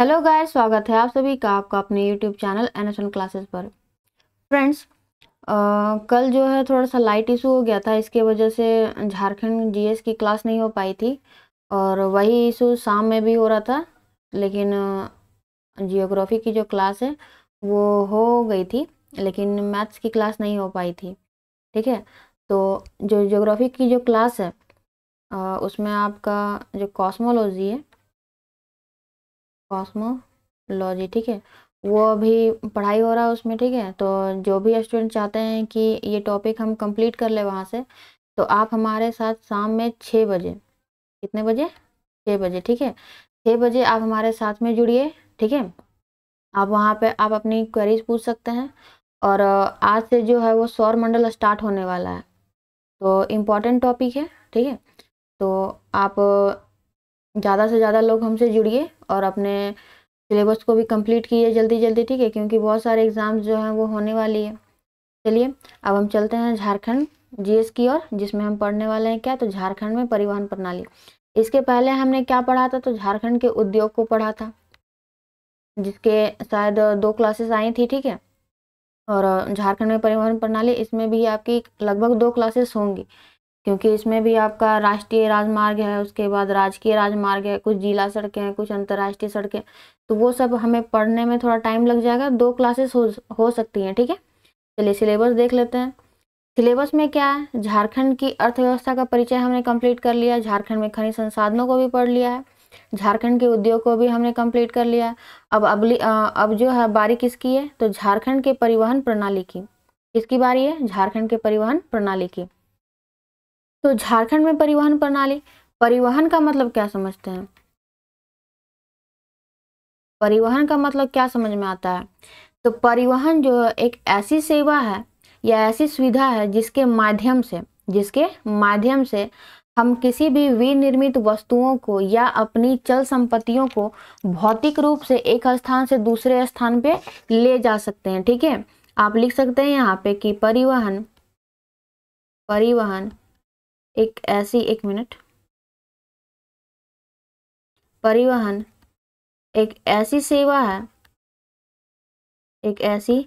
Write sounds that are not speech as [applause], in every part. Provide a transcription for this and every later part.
hello गाय स्वागत है आप सभी का आपका अपने YouTube channel N S classes पर फ्रेंड्स कल जो है थोड़ा सा लाइट इशू हो गया था इसके वजह से झारखंड जीएस की क्लास नहीं हो पाई थी और वही इशू शाम में भी हो रहा था लेकिन जियोग्राफी की जो क्लास है वो हो गई थी लेकिन मैथ्स की क्लास नहीं हो पाई थी ठीक है तो जो जियोग्राफी की जो क्लास है उसमें आपका जो कॉस्मोलॉजी है कॉस्मोलॉजी ठीक है वो अभी पढ़ाई हो रहा है उसमें ठीक है तो जो भी स्टूडेंट चाहते हैं कि ये टॉपिक हम कंप्लीट कर ले वहाँ से तो आप हमारे साथ शाम में छः बजे कितने बजे छः बजे ठीक है छः बजे आप हमारे साथ में जुड़िए ठीक है आप वहाँ पे आप अपनी क्वेरीज पूछ सकते हैं और आज से जो है वो सौर मंडल स्टार्ट होने वाला है तो इम्पॉर्टेंट टॉपिक है ठीक है तो आप ज़्यादा से ज़्यादा लोग हमसे जुड़िए और अपने सिलेबस को भी कंप्लीट किए जल्दी जल्दी ठीक है क्योंकि बहुत सारे एग्ज़ाम जो हैं वो होने वाली है चलिए अब हम चलते हैं झारखंड जीएस की ओर जिसमें हम पढ़ने वाले हैं क्या तो झारखंड में परिवहन प्रणाली इसके पहले हमने क्या पढ़ा था तो झारखंड के उद्योग को पढ़ा था जिसके शायद दो क्लासेस आई थी ठीक है और झारखंड में परिवहन प्रणाली इसमें भी आपकी लगभग दो क्लासेस होंगी क्योंकि इसमें भी आपका राष्ट्रीय राजमार्ग है उसके बाद राजकीय राजमार्ग है कुछ जिला सड़कें हैं कुछ अंतर्राष्ट्रीय सड़कें तो वो सब हमें पढ़ने में थोड़ा टाइम लग जाएगा दो क्लासेस हो हो सकती हैं ठीक है चलिए सिलेबस देख लेते हैं सिलेबस में क्या है झारखंड की अर्थव्यवस्था का परिचय हमने कम्प्लीट कर लिया झारखंड में खनिज संसाधनों को भी पढ़ लिया है झारखंड के उद्योग को भी हमने कम्प्लीट कर लिया है अब अगली अब जो है बारी किसकी है तो झारखंड के परिवहन प्रणाली की किसकी बारी है झारखंड के परिवहन प्रणाली की तो झारखंड में परिवहन प्रणाली परिवहन का मतलब क्या समझते हैं परिवहन का मतलब क्या समझ में आता है तो परिवहन जो एक ऐसी सेवा है या ऐसी सुविधा है जिसके माध्यम से जिसके माध्यम से हम किसी भी विनिर्मित वस्तुओं को या अपनी चल संपत्तियों को भौतिक रूप से एक स्थान से दूसरे स्थान पे ले जा सकते हैं ठीक है आप लिख सकते हैं यहाँ पे कि परिवहन परिवहन एक ऐसी एक मिनट परिवहन एक ऐसी सेवा है एक ऐसी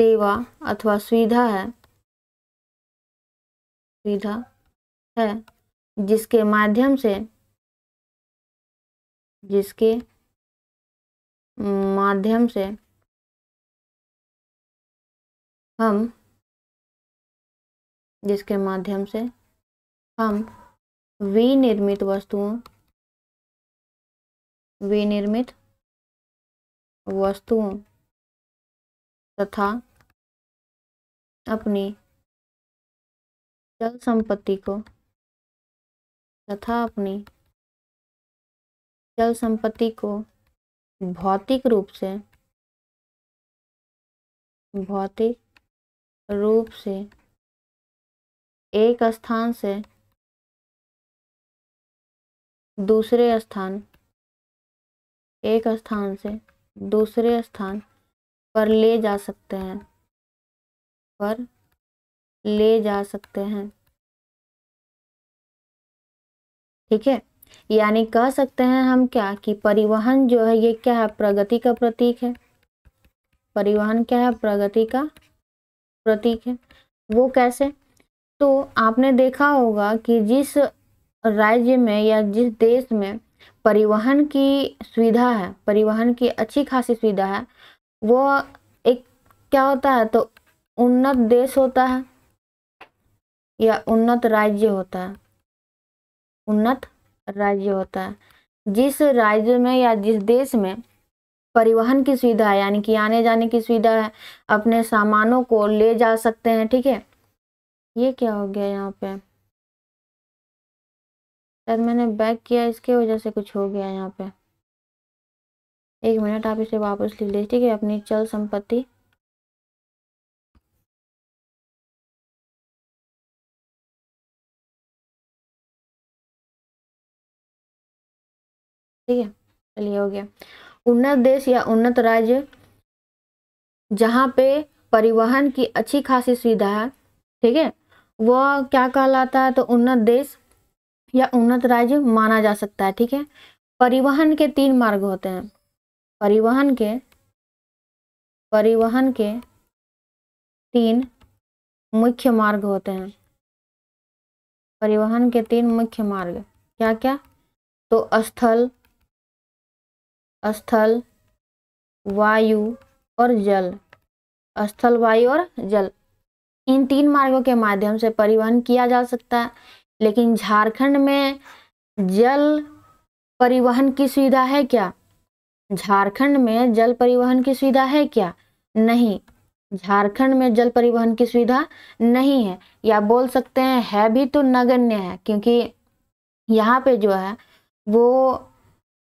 सेवा अथवा सुविधा है सुविधा है जिसके माध्यम से जिसके माध्यम से हम जिसके माध्यम से हम विनिर्मित वस्तुओं विनिर्मित वस्तुओं तथा अपनी जल संपत्ति को तथा अपनी जल संपत्ति को भौतिक रूप से भौतिक रूप से एक स्थान से दूसरे स्थान एक स्थान से दूसरे स्थान पर ले जा सकते हैं पर ले जा सकते हैं ठीक है यानी कह सकते हैं हम क्या कि परिवहन जो है ये क्या है प्रगति का प्रतीक है परिवहन क्या है प्रगति का प्रतीक है वो कैसे तो आपने देखा होगा कि जिस राज्य में या जिस देश में परिवहन की सुविधा है परिवहन की अच्छी खासी सुविधा है वो एक क्या होता है तो उन्नत देश होता है या उन्नत राज्य होता है उन्नत राज्य होता है जिस राज्य में या जिस देश में परिवहन की सुविधा है यानी कि आने जाने की सुविधा है अपने सामानों को ले जा सकते हैं ठीक है ये क्या हो गया यहाँ पे शायद मैंने बैक किया इसके वजह से कुछ हो गया यहाँ पे एक मिनट आप इसे वापस लिख लीजिए ठीक है अपनी चल संपत्ति ठीक है चलिए हो गया उन्नत देश या उन्नत राज्य जहाँ पे परिवहन की अच्छी खासी सुविधा है ठीक है वह क्या कहलाता है तो उन्नत देश या उन्नत राज्य माना जा सकता है ठीक है परिवहन के तीन मार्ग होते हैं परिवहन के परिवहन के तीन मुख्य मार्ग होते हैं परिवहन के तीन मुख्य मार्ग क्या क्या तो स्थल स्थल वायु और जल स्थल वायु और जल इन तीन मार्गों के माध्यम से परिवहन किया जा सकता है लेकिन झारखंड में जल परिवहन की सुविधा है क्या झारखंड में जल परिवहन की सुविधा है क्या नहीं झारखंड में जल परिवहन की सुविधा नहीं है या बोल सकते हैं है भी तो नगण्य है क्योंकि यहाँ पे जो है वो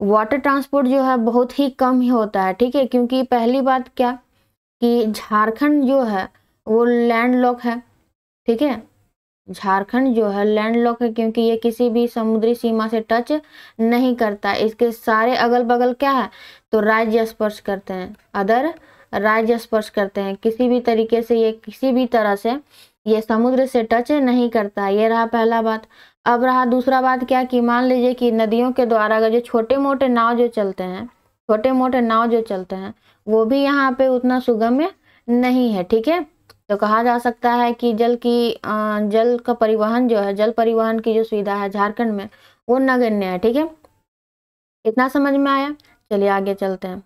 वाटर ट्रांसपोर्ट जो है बहुत ही कम ही होता है ठीक है क्योंकि पहली बात क्या कि झारखंड जो है वो लैंड लॉक है ठीक है झारखंड जो है लैंडलॉक है क्योंकि ये किसी भी समुद्री सीमा से टच नहीं करता इसके सारे अगल बगल क्या है तो राज्य स्पर्श करते हैं अदर राज्य स्पर्श करते हैं किसी भी तरीके से ये किसी भी तरह से ये समुद्र से टच नहीं करता ये रहा पहला बात अब रहा दूसरा बात क्या कि मान लीजिए कि नदियों के द्वारा अगर जो छोटे मोटे नाव जो चलते हैं छोटे मोटे नाव जो चलते हैं वो भी यहाँ पे उतना सुगम्य नहीं है ठीक है तो कहा जा सकता है कि जल की जल का परिवहन जो है जल परिवहन की जो सुविधा है झारखंड में वो नगण्य है ठीक है इतना समझ में आया चलिए आगे चलते हैं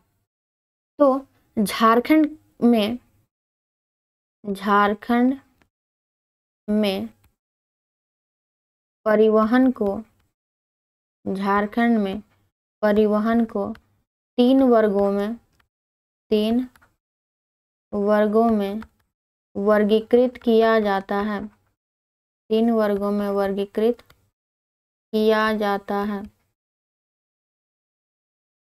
तो झारखंड में झारखंड में परिवहन को झारखंड में परिवहन को तीन वर्गों में तीन वर्गों में वर्गीकृत किया जाता है तीन वर्गों में वर्गीकृत किया जाता है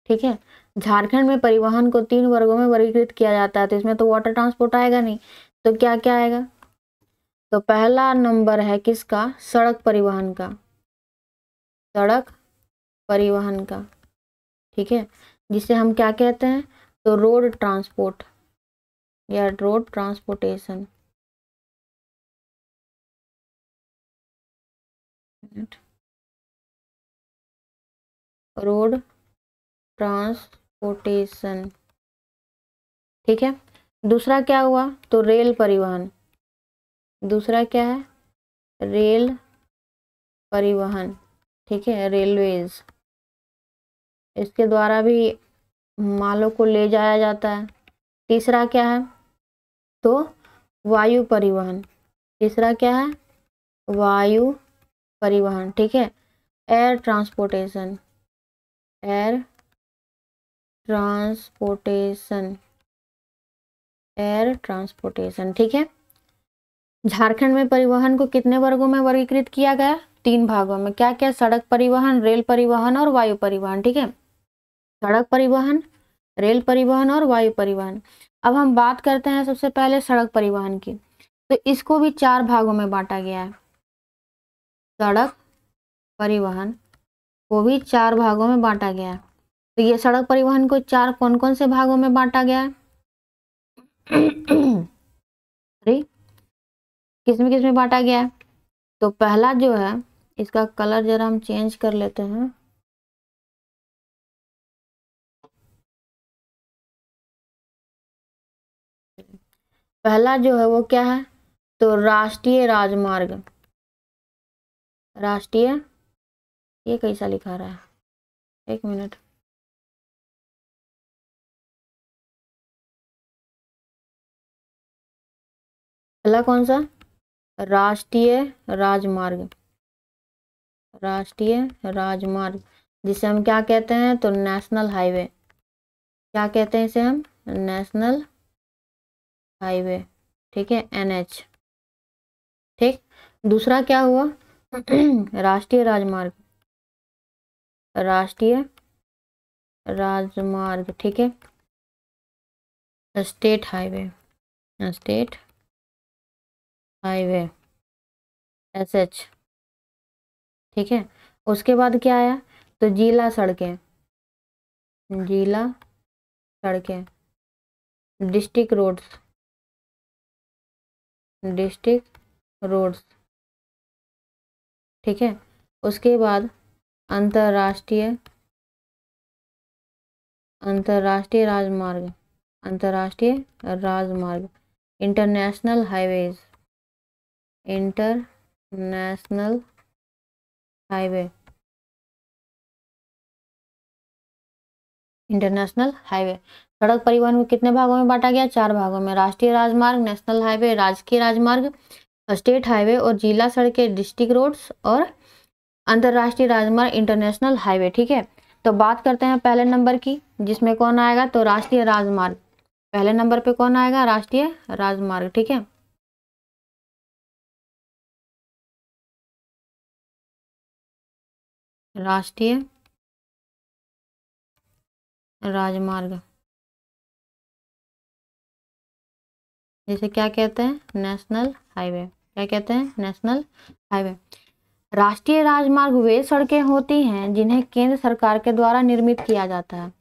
ठीक है झारखंड में परिवहन को तीन वर्गों में वर्गीकृत किया जाता है तो इसमें तो वाटर ट्रांसपोर्ट आएगा नहीं तो क्या क्या आएगा तो पहला नंबर है किसका सड़क परिवहन का सड़क परिवहन का ठीक है जिसे हम क्या कहते हैं तो रोड ट्रांसपोर्ट या रोड ट्रांसपोर्टेशन रोड ट्रांसपोर्टेशन ठीक है दूसरा क्या हुआ तो रेल परिवहन दूसरा क्या है रेल परिवहन ठीक है रेलवेज इसके द्वारा भी मालों को ले जाया जाता है तीसरा क्या है तो वायु परिवहन तीसरा क्या है वायु परिवहन ठीक है air transportation air transportation air transportation ठीक है झारखंड में परिवहन को कितने वर्गों में वर्गीकृत किया गया तीन भागों में क्या क्या सड़क परिवहन रेल परिवहन और वायु परिवहन ठीक है सड़क परिवहन रेल परिवहन और वायु परिवहन अब हम बात करते हैं सबसे पहले सड़क परिवहन की तो इसको भी चार भागों में बांटा गया है सड़क परिवहन को भी चार भागों में बांटा गया है तो ये सड़क परिवहन को चार कौन कौन से भागों में बांटा गया है [coughs] किसमें किसमें किस में बांटा गया है तो पहला जो है इसका कलर जरा हम चेंज कर लेते हैं पहला जो है वो क्या है तो राष्ट्रीय राजमार्ग राष्ट्रीय ये कैसा लिखा रहा है एक मिनट पहला कौन सा राष्ट्रीय राजमार्ग राष्ट्रीय राजमार्ग जिसे हम क्या कहते हैं तो नेशनल हाईवे क्या कहते हैं इसे हम नेशनल हाईवे ठीक है एनएच ठीक दूसरा क्या हुआ [clears throat] राष्ट्रीय राजमार्ग राष्ट्रीय राजमार्ग ठीक है state highway state highway S H ठीक है उसके बाद क्या आया तो जिला सड़कें जिला सड़कें डिस्ट्रिक्ट रोड्स डिस्ट्रिक्ट रोड्स ठीक है उसके बाद अंतर्राष्ट्रीय अंतर्राष्ट्रीय राजमार्ग अंतर्राष्ट्रीय राजमार्ग international highways international highway international highway सड़क परिवहन को कितने भागों में बांटा गया चार भागों में राष्ट्रीय राजमार्ग नेशनल हाईवे राजकीय राजमार्ग स्टेट हाईवे और जिला सड़कें डिस्ट्रिक्ट रोड्स और अंतर्राष्ट्रीय राजमार्ग इंटरनेशनल हाईवे ठीक है तो बात करते हैं पहले नंबर की जिसमें कौन आएगा तो राष्ट्रीय राजमार्ग पहले नंबर पे कौन आएगा राष्ट्रीय राजमार्ग ठीक है राष्ट्रीय राजमार्ग जैसे क्या कहते हैं नेशनल हाईवे क्या कहते हैं नेशनल हाईवे राष्ट्रीय राजमार्ग वे सड़कें होती हैं जिन्हें केंद्र सरकार के द्वारा निर्मित किया जाता है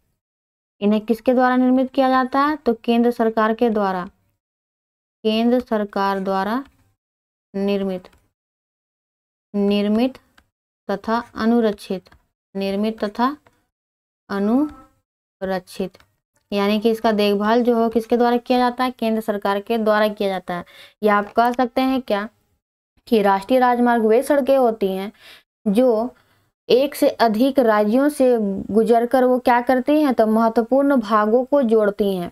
इन्हें किसके द्वारा निर्मित किया जाता है तो केंद्र सरकार के द्वारा केंद्र सरकार द्वारा निर्मित निर्मित तथा अनुरक्षित निर्मित तथा अनुरक्षित यानी कि इसका देखभाल जो हो किसके द्वारा किया जाता है केंद्र सरकार के द्वारा किया जाता है या आप कह सकते हैं क्या कि राष्ट्रीय राजमार्ग वे सड़कें होती हैं जो एक से अधिक राज्यों से गुजरकर वो क्या करती हैं तो महत्वपूर्ण भागों को जोड़ती हैं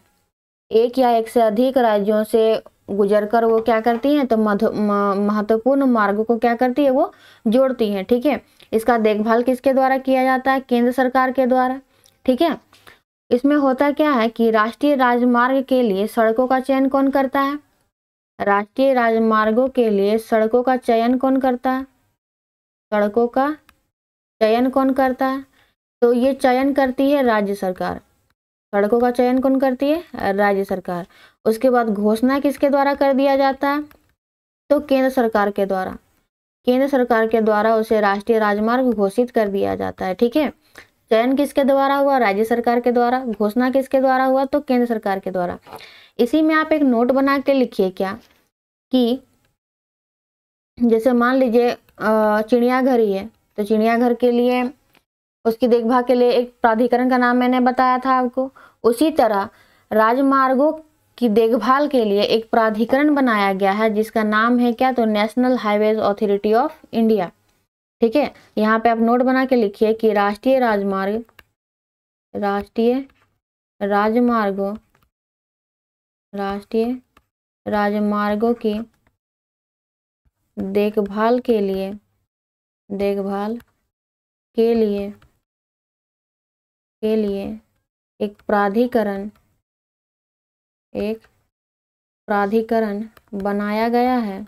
एक या एक से अधिक राज्यों से गुजर कर वो क्या करती हैं तो महत्वपूर्ण मार्गों को क्या करती है वो जोड़ती हैं ठीक है इसका देखभाल किसके द्वारा किया जाता है केंद्र सरकार के द्वारा ठीक है इसमें होता क्या है कि राष्ट्रीय राजमार्ग के लिए सड़कों का चयन कौन करता है राष्ट्रीय राजमार्गों के लिए सड़कों का चयन कौन करता है सड़कों का चयन कौन करता है तो ये चयन करती है राज्य सरकार सड़कों का चयन कौन करती है राज्य सरकार उसके बाद घोषणा किसके द्वारा कर दिया जाता है तो केंद्र सरकार के द्वारा केंद्र सरकार के द्वारा उसे राष्ट्रीय राजमार्ग घोषित कर दिया जाता है ठीक है चयन किसके द्वारा हुआ राज्य सरकार के द्वारा घोषणा किसके द्वारा हुआ तो केंद्र सरकार के द्वारा इसी में आप एक नोट बना के लिखिए क्या कि जैसे मान लीजिए चिड़ियाघर ही है तो चिड़ियाघर के लिए उसकी देखभाल के लिए एक प्राधिकरण का नाम मैंने बताया था आपको उसी तरह राजमार्गों की देखभाल के लिए एक प्राधिकरण बनाया गया है जिसका नाम है क्या तो national highways authority of India ठीक है यहाँ पे आप नोट बना के लिखिए कि राष्ट्रीय राजमार्ग राष्ट्रीय राजमार्गों राष्ट्रीय राजमार्गों की देखभाल के लिए देखभाल के लिए के लिए एक प्राधिकरण एक प्राधिकरण बनाया गया है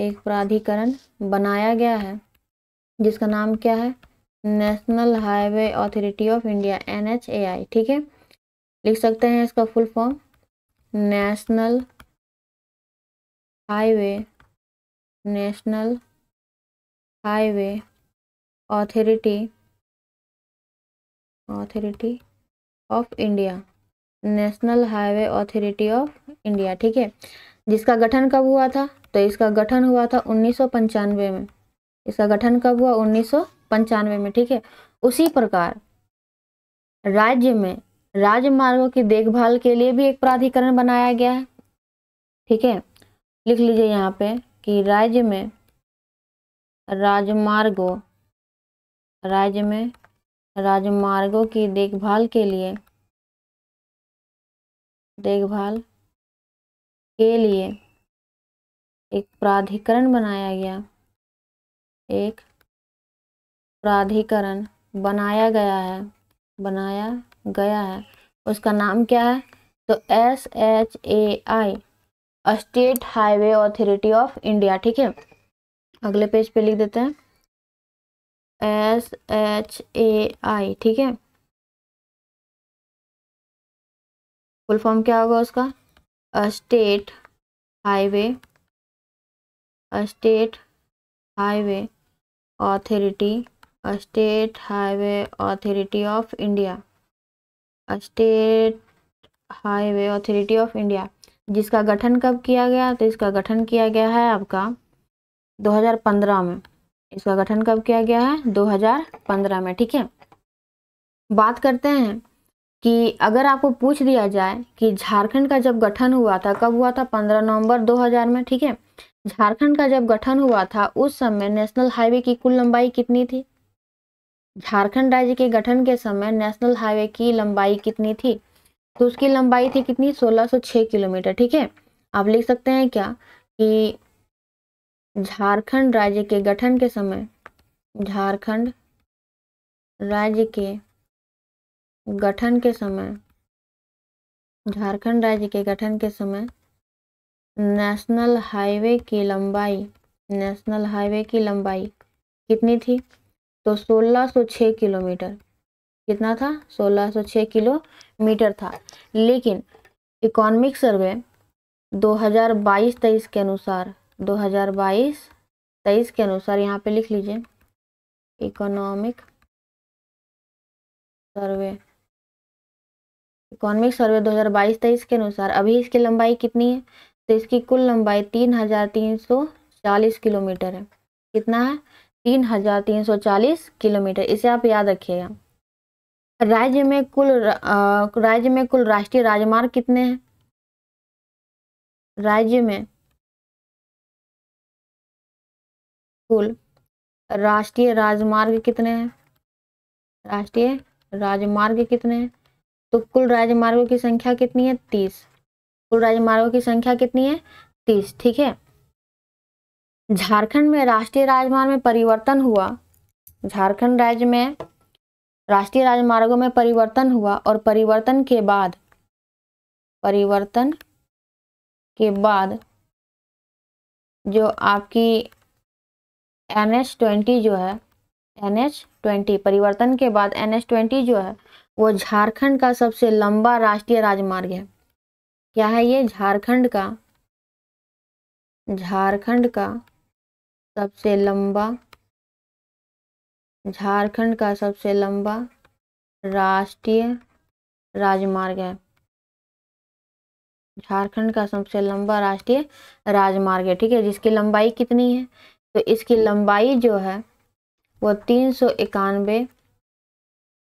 एक प्राधिकरण बनाया गया है जिसका नाम क्या है national highway authority of India N ठीक है लिख सकते हैं इसका full form national highway national highway authority authority of India national highway authority of India ठीक है जिसका गठन कब हुआ था तो इसका गठन हुआ था उन्नीस में इसका गठन कब हुआ उन्नीस में ठीक है उसी प्रकार राज्य में राजमार्गों की देखभाल के लिए भी एक प्राधिकरण बनाया गया है ठीक है लिख लीजिए यहाँ पे कि राज्य में राजमार्गों राज्य में राजमार्गों की देखभाल के लिए देखभाल के लिए एक प्राधिकरण बनाया गया एक प्राधिकरण बनाया गया है बनाया गया है उसका नाम क्या है तो S H A I state highway authority of India ठीक है अगले पेज पे लिख देते हैं एस एच ए आई ठीक है फुल फॉर्म क्या होगा उसका state highway state highway authority state highway authority of India state highway authority of India जिसका गठन कब किया गया तो इसका गठन किया गया है आपका 2015 में इसका गठन कब किया गया है 2015 में ठीक है बात करते हैं कि अगर आपको पूछ दिया जाए कि झारखंड का जब गठन हुआ था कब हुआ था 15 नवंबर 2000 में ठीक है झारखंड का जब गठन हुआ था उस समय नेशनल हाईवे की कुल लंबाई कितनी थी झारखंड राज्य के गठन के समय नेशनल हाईवे की लंबाई कितनी थी तो उसकी लंबाई थी कितनी 1606 किलोमीटर ठीक है आप लिख सकते हैं क्या कि झारखंड राज्य के गठन के समय झारखंड राज्य के गठन के समय झारखंड राज्य के गठन के समय नेशनल हाईवे की लंबाई नेशनल हाईवे की लंबाई कितनी थी तो 1606 किलोमीटर कितना था 1606 किलोमीटर था लेकिन इकोनॉमिक सर्वे 2022-23 के अनुसार 2022-23 के अनुसार यहाँ पे लिख लीजिए इकोनॉमिक सर्वे इकोनॉमिक सर्वे 2022-23 के अनुसार अभी इसकी लंबाई कितनी है तो इसकी कुल लंबाई तीन हजार तीन सौ चालीस किलोमीटर है कितना है तीन हजार तीन सौ चालीस किलोमीटर इसे आप याद रखिएगा राज्य में कुल राज्य में कुल राष्ट्रीय राजमार्ग कितने हैं राज्य में कुल राष्ट्रीय राजमार्ग कितने हैं राष्ट्रीय राजमार्ग कितने हैं तो कुल राजमार्गों की संख्या कितनी है तीस कुल राजमार्गों की संख्या कितनी है तीस ठीक है झारखंड में राष्ट्रीय राजमार्ग में परिवर्तन हुआ झारखंड राज्य में राष्ट्रीय राजमार्गों में परिवर्तन हुआ और परिवर्तन के बाद परिवर्तन के बाद जो आपकी एन एच ट्वेंटी जो है एन एच ट्वेंटी परिवर्तन के बाद एन एच ट्वेंटी जो है वो झारखंड का सबसे लंबा राष्ट्रीय राजमार्ग है क्या है ये झारखंड का झारखंड का सबसे लंबा झारखंड का सबसे लंबा राष्ट्रीय राजमार्ग है झारखंड का सबसे लंबा राष्ट्रीय राजमार्ग है ठीक है जिसकी लंबाई कितनी है तो इसकी लंबाई जो है वो तीन सौ इक्यानवे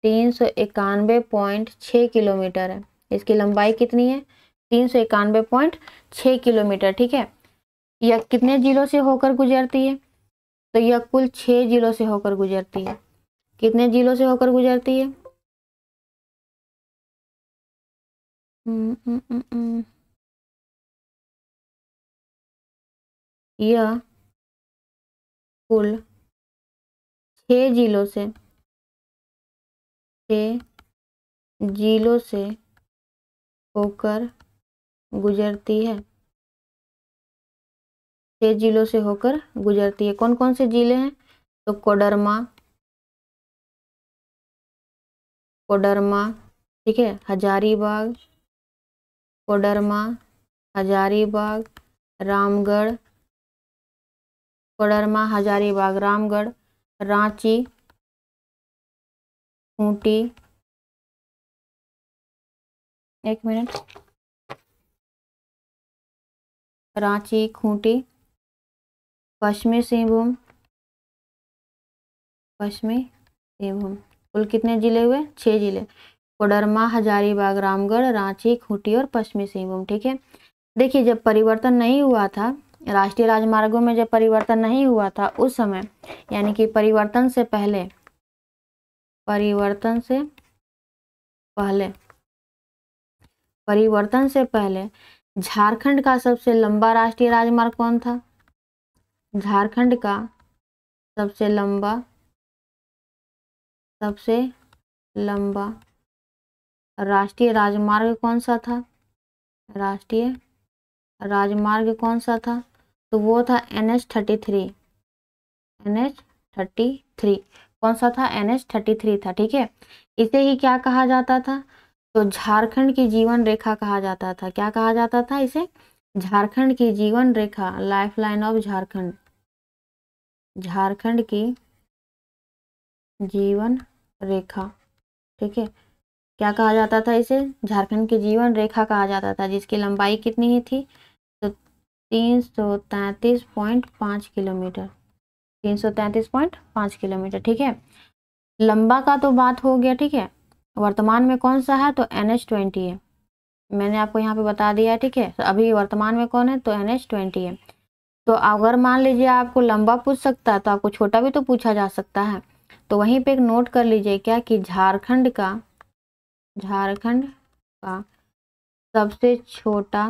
तीन सौ इक्यानवे पॉइंट छः किलोमीटर है इसकी लंबाई कितनी है तीन सौ इक्यानवे पॉइंट छः किलोमीटर ठीक है यह कितने जिलों से होकर गुजरती है तो यह कुल छः जिलों से होकर गुजरती है कितने जिलों से होकर गुजरती है हम्म, हम्म, हम्म, यह कुल छ जिलों से छ जिलों से होकर गुजरती है छह जिलों से होकर गुजरती है कौन कौन से जिले हैं तो कोडरमा कोडरमा ठीक है हजारीबाग कोडरमा हजारीबाग रामगढ़ कोडरमा हजारीबाग रामगढ़ रांची खूंटी एक मिनट रांची खूंटी पश्चिमी सिंहभूम पश्चिमी सिंहभूम कुल कितने जिले हुए छः जिले कोडरमा हजारीबाग रामगढ़ रांची खूंटी और पश्चिमी सिंहभूम ठीक है देखिए जब परिवर्तन नहीं हुआ था राष्ट्रीय राजमार्गों में जब परिवर्तन नहीं हुआ था उस समय यानी कि परिवर्तन से पहले परिवर्तन से पहले परिवर्तन से पहले झारखंड का सबसे लंबा राष्ट्रीय राजमार्ग कौन था झारखंड का सबसे लंबा सबसे लंबा राष्ट्रीय राजमार्ग कौन सा था राष्ट्रीय राजमार्ग कौन सा था तो वो था N H thirty three N H thirty three कौन सा था एन एच थर्टी थ्री था ठीक है इसे ही क्या कहा जाता था तो झारखंड की जीवन रेखा कहा जाता था क्या कहा जाता था इसे झारखंड की जीवन रेखा life line of Jharkhand Jharkhand की जीवन रेखा ठीक है क्या कहा जाता था इसे झारखंड की जीवन रेखा कहा जाता था जिसकी लंबाई कितनी ही थी तो तीन सौ तैंतीस पॉइंट पाँच किलोमीटर तीन सौ तैंतीस पॉइंट पाँच किलोमीटर ठीक है लंबा का तो बात हो गया ठीक है वर्तमान में कौन सा है तो एन एच ट्वेंटी है मैंने आपको यहाँ पे बता दिया है ठीक है तो अभी वर्तमान में कौन है तो एन एच ट्वेंटी है तो अगर मान लीजिए आपको लंबा पूछ सकता है तो आपको छोटा भी तो पूछा जा सकता है तो वहीं पे एक नोट कर लीजिए क्या कि झारखंड का झारखंड का सबसे छोटा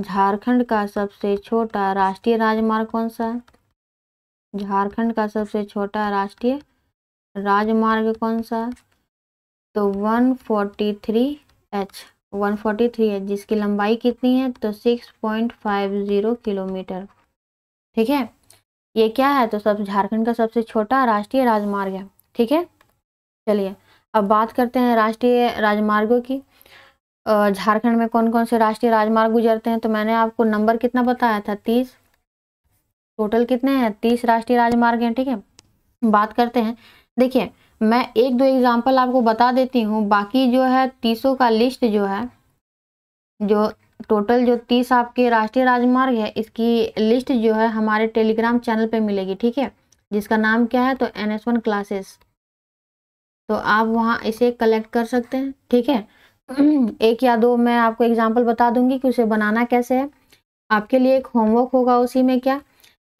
झारखंड का सबसे छोटा राष्ट्रीय राजमार्ग कौन सा है झारखंड का सबसे छोटा राष्ट्रीय राजमार्ग कौन सा है तो 143 एच 143 है जिसकी लंबाई कितनी है तो 6.50 किलोमीटर ठीक है ये क्या है तो सब झारखंड का सबसे छोटा राष्ट्रीय राजमार्ग है ठीक है चलिए अब बात करते हैं राष्ट्रीय राजमार्गों की झारखंड में कौन कौन से राष्ट्रीय राजमार्ग गुजरते हैं तो मैंने आपको नंबर कितना बताया था तीस टोटल कितने हैं तीस राष्ट्रीय राजमार्ग हैं ठीक है बात करते हैं देखिए मैं एक दो एग्ज़ाम्पल आपको बता देती हूँ बाकी जो है तीसों का लिस्ट जो है जो टोटल जो तीस आपके राष्ट्रीय राजमार्ग है इसकी लिस्ट जो है हमारे टेलीग्राम चैनल पे मिलेगी ठीक है जिसका नाम क्या है तो एन एस वन क्लासेस तो आप वहाँ इसे कलेक्ट कर सकते हैं ठीक है [clears throat] एक या दो मैं आपको एग्जाम्पल बता दूंगी कि उसे बनाना कैसे है आपके लिए एक होमवर्क होगा उसी में क्या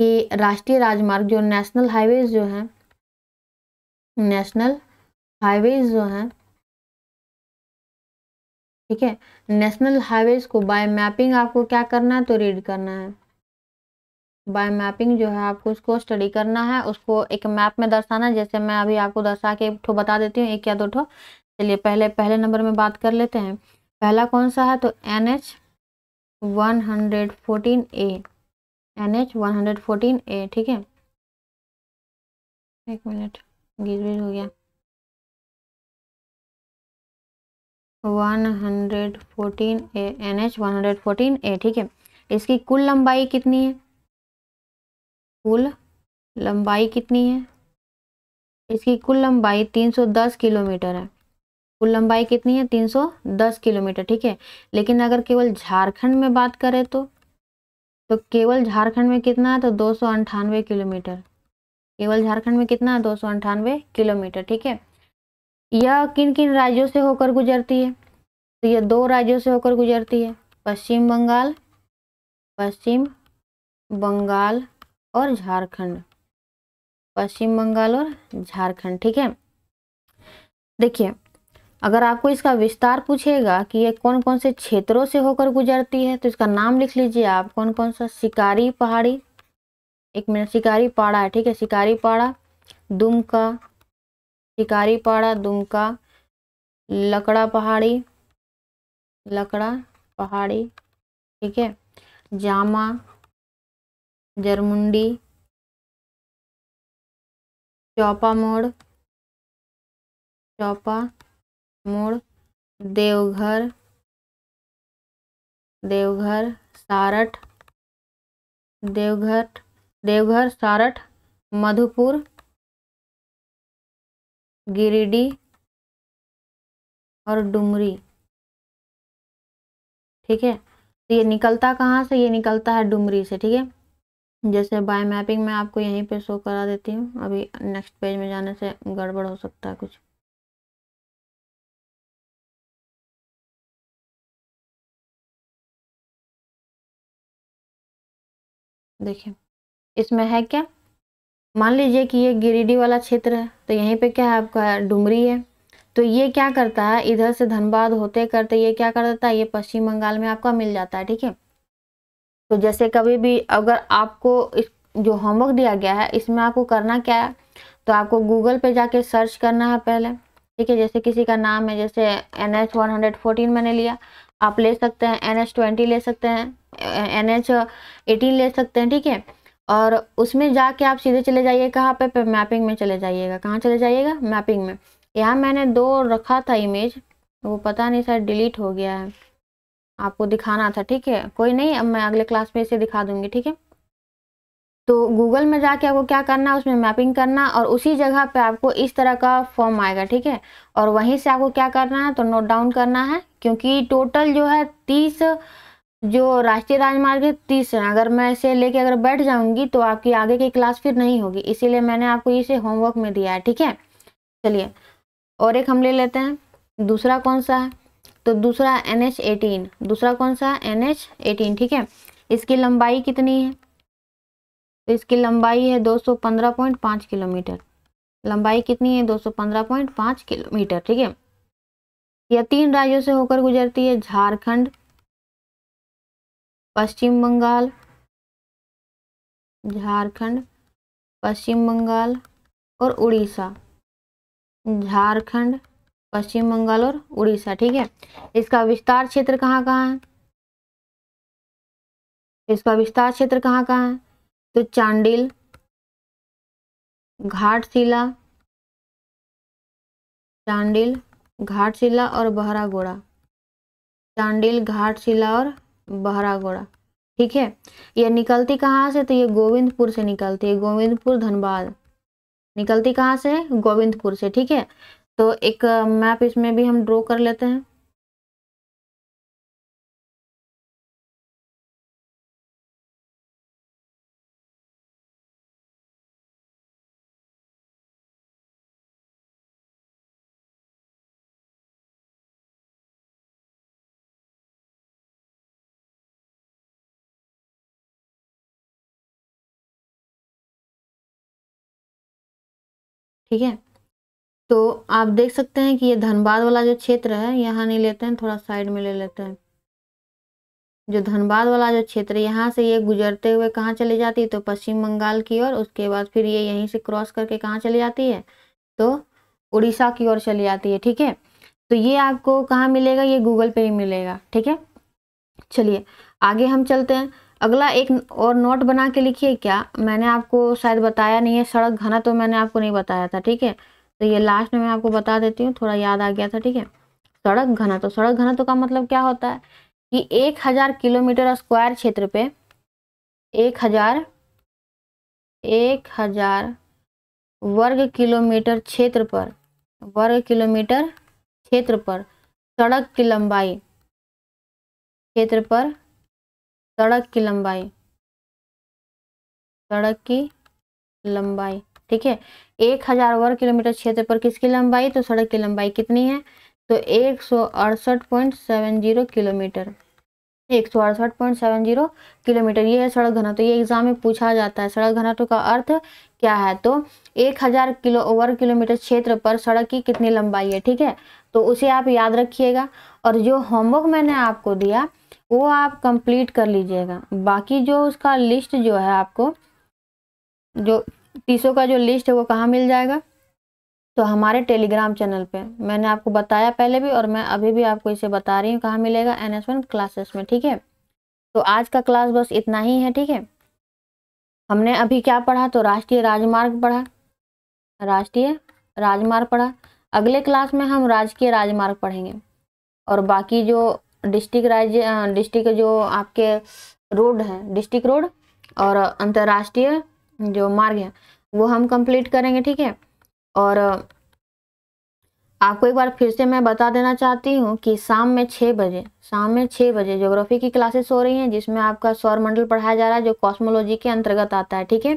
कि राष्ट्रीय राजमार्ग जो नेशनल हाईवेज जो हैं नेशनल हाईवेज जो हैं ठीक है नेशनल हाईवेज को बाय मैपिंग आपको क्या करना है तो रीड करना है बाय मैपिंग जो है आपको उसको स्टडी करना है उसको एक मैप में दर्शाना है जैसे मैं अभी आपको दर्शा के ठो बता देती हूँ एक या दो ठो चलिए पहले पहले नंबर में बात कर लेते हैं पहला कौन सा है तो N H one hundred fourteen A N H one hundred fourteen A ठीक है एक मिनट गिरवेर हो गया one hundred fourteen A N H one hundred fourteen A ठीक है इसकी कुल लंबाई कितनी है कुल लंबाई कितनी है इसकी कुल लंबाई तीन सौ दस किलोमीटर है कुल लंबाई कितनी है तीन सौ दस किलोमीटर ठीक है लेकिन अगर केवल झारखंड में बात करें तो तो केवल झारखंड में कितना है तो दो सौ अंठानवे किलोमीटर केवल झारखंड में कितना दो सौ अंठानवे किलोमीटर ठीक है यह किन किन राज्यों से होकर गुजरती है तो यह दो राज्यों से होकर गुजरती है पश्चिम बंगाल पश्चिम बंगाल और झारखंड पश्चिम बंगाल और झारखंड ठीक है देखिए अगर आपको इसका विस्तार पूछेगा कि ये कौन कौन से क्षेत्रों से होकर गुजरती है तो इसका नाम लिख लीजिए आप कौन कौन सा शिकारी पहाड़ी एक मिनट शिकारी पाड़ा है ठीक है शिकारी पाड़ा दुमका शिकारी पाड़ा दुमका लकड़ा पहाड़ी लकड़ा पहाड़ी ठीक है जामा जरमुंडी चौपा मोड़ चौपा मोड़ देवघर देवघर सारठ देवघर देवघर सारठ मधुपुर गिरिडीह और डुमरी ठीक है तो ये निकलता कहाँ से ये निकलता है डुमरी से ठीक है जैसे बाय मैपिंग मैं आपको यहीं पे शो करा देती हूँ अभी नेक्स्ट पेज में जाने से गड़बड़ हो सकता है कुछ देखिए इसमें है क्या मान लीजिए कि ये गिरिडीह वाला क्षेत्र है तो यहीं पे क्या है आपका डुमरी है तो ये क्या करता है इधर से धनबाद होते करते ये क्या कर देता है ये पश्चिम बंगाल में आपका मिल जाता है ठीक है तो जैसे कभी भी अगर आपको इस जो होमवर्क दिया गया है इसमें आपको करना क्या है तो आपको गूगल पे जाके सर्च करना है पहले ठीक है जैसे किसी का नाम है जैसे N H one hundred fourteen मैंने लिया आप ले सकते हैं एन एच ट्वेंटी ले सकते हैं एन एच एटीन ले सकते हैं ठीक है और उसमें जाके आप सीधे चले जाइए कहाँ पे, पे मैपिंग में चले जाइएगा कहाँ चले जाइएगा मैपिंग में यहाँ मैंने दो रखा था इमेज वो पता नहीं सर डिलीट हो गया है आपको दिखाना था ठीक है कोई नहीं अब मैं अगले क्लास में इसे दिखा दूँगी ठीक है तो गूगल में जाके आपको क्या करना है उसमें मैपिंग करना और उसी जगह पे आपको इस तरह का फॉर्म आएगा ठीक है और वहीं से आपको क्या करना है तो नोट डाउन करना है क्योंकि टोटल जो है तीस जो राष्ट्रीय राजमार्ग है तीस है अगर मैं इसे लेके अगर बैठ जाऊंगी तो आपकी आगे की क्लास फिर नहीं होगी इसीलिए मैंने आपको इसे होमवर्क में दिया है ठीक है चलिए और एक हम ले लेते हैं दूसरा कौन सा है तो दूसरा एन एच एटीन दूसरा कौन सा है एन एच एटीन ठीक है इसकी लंबाई कितनी है तो इसकी लंबाई है दो सौ पंद्रह पॉइंट पाँच किलोमीटर लंबाई कितनी है दो सौ पंद्रह पॉइंट पाँच किलोमीटर ठीक है यह तीन राज्यों से होकर गुजरती है झारखंड पश्चिम बंगाल झारखंड पश्चिम बंगाल और उड़ीसा झारखंड पश्चिम बंगाल और उड़ीसा ठीक है इसका विस्तार क्षेत्र कहाँ कहाँ है इसका विस्तार क्षेत्र कहाँ कहाँ है तो चांडिल घाटशिला चांडिल घाटशिला और बहरागोड़ा चांडिल घाटशिला और बहरा घोड़ा ठीक है ये निकलती कहाँ से तो ये गोविंदपुर से निकलती है गोविंदपुर धनबाद निकलती कहाँ से गोविंदपुर से ठीक है तो एक मैप इसमें भी हम ड्रॉ कर लेते हैं ठीक है तो आप देख सकते हैं कि ये धनबाद वाला जो क्षेत्र है यहाँ नहीं लेते हैं थोड़ा साइड में ले लेते हैं जो धनबाद वाला जो क्षेत्र यहाँ से ये गुजरते हुए कहाँ चली जाती है तो पश्चिम बंगाल की ओर उसके बाद फिर ये यहीं से क्रॉस करके कहाँ चली जाती है तो उड़ीसा की ओर चली जाती है ठीक है तो ये आपको कहाँ मिलेगा ये गूगल पे ही मिलेगा ठीक है चलिए आगे हम चलते हैं अगला एक और नोट बना के लिखिए क्या मैंने आपको शायद बताया नहीं है सड़क घना तो मैंने आपको नहीं बताया था ठीक है तो ये लास्ट में मैं आपको बता देती हूँ थोड़ा याद आ गया था ठीक है सड़क घना तो सड़क घना तो का मतलब क्या होता है कि एक हज़ार किलोमीटर स्क्वायर क्षेत्र पे एक हज़ार एक हज़ार वर्ग किलोमीटर क्षेत्र पर वर्ग किलोमीटर क्षेत्र पर सड़क की लंबाई क्षेत्र पर सड़क की लंबाई सड़क की लंबाई ठीक है एक हजार वर्ग किलोमीटर क्षेत्र पर किसकी लंबाई तो सड़क की लंबाई कितनी है तो एक सौ अड़सठ पॉइंट सेवन जीरो किलोमीटर एक सौ अड़सठ पॉइंट सेवन जीरो किलोमीटर ये है सड़क घनत्व तो ये एग्जाम में पूछा जाता है सड़क घनत्व तो का अर्थ क्या है तो एक हजार किलो वर्ग किलोमीटर क्षेत्र पर सड़क की कितनी लंबाई है ठीक है तो उसे आप याद रखिएगा और जो होमवर्क मैंने आपको दिया वो आप कंप्लीट कर लीजिएगा बाकी जो उसका लिस्ट जो है आपको जो तीसों का जो लिस्ट है वो कहाँ मिल जाएगा तो हमारे टेलीग्राम चैनल पे मैंने आपको बताया पहले भी और मैं अभी भी आपको इसे बता रही हूँ कहाँ मिलेगा एन एस वन क्लासेस में ठीक है तो आज का क्लास बस इतना ही है ठीक है हमने अभी क्या पढ़ा तो राष्ट्रीय राजमार्ग पढ़ा राष्ट्रीय राजमार्ग पढ़ा अगले क्लास में हम राजकीय राजमार्ग पढ़ेंगे और बाकी जो डिस्ट्रिक्ट राज्य डिस्ट्रिक्ट जो आपके रोड हैं डिस्ट्रिक्ट रोड और अंतर्राष्ट्रीय जो मार्ग है वो हम कंप्लीट करेंगे ठीक है और आपको एक बार फिर से मैं बता देना चाहती हूँ कि शाम में छः बजे शाम में छः बजे ज्योग्राफी की क्लासेस हो रही हैं जिसमें आपका सौर मंडल पढ़ाया जा रहा है जो कॉस्मोलॉजी के अंतर्गत आता है ठीक है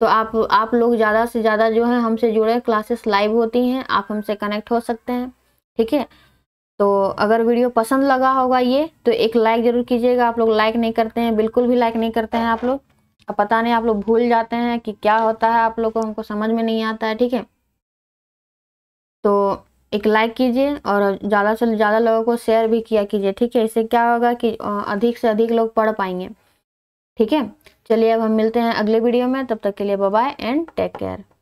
तो आप आप लोग ज़्यादा से ज़्यादा जो है हमसे जुड़े क्लासेस लाइव होती हैं आप हमसे कनेक्ट हो सकते हैं ठीक है तो अगर वीडियो पसंद लगा होगा ये तो एक लाइक ज़रूर कीजिएगा आप लोग लाइक नहीं करते हैं बिल्कुल भी लाइक नहीं करते हैं आप लोग अब पता नहीं आप लोग भूल जाते हैं कि क्या होता है आप लोग को हमको समझ में नहीं आता है ठीक है तो एक लाइक कीजिए और ज़्यादा से ज़्यादा लोगों को शेयर भी किया कीजिए ठीक है इससे क्या होगा कि अधिक से अधिक लोग पढ़ पाएंगे ठीक है चलिए अब हम मिलते हैं अगले वीडियो में तब तक के लिए बाय एंड टेक केयर